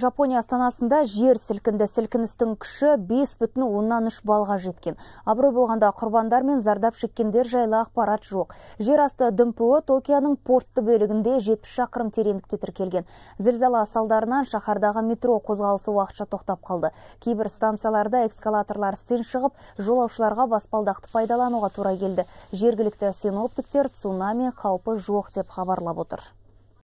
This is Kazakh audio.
Жапония астанасында жер сілкінді сілкіністің күші үш балға жеткен. Абырой болғанда құрбандар мен зардап шеккендер жайлы ақпарат жоқ. Жер асты дүмпуі Токияның портты бөлігінде 70 шақырым тереңдікте тіркелген. Зілзала салдарынан шаһардағы метро қозғалысы уақытша тоқтап қалды. Кейбір станцияларда экскалаторлар істен шығып, жолаушыларға баспалдақты пайдалануға тура келді. Жергілікті синоптиктер цунами қаупі жоқ деп хабарлап отыр.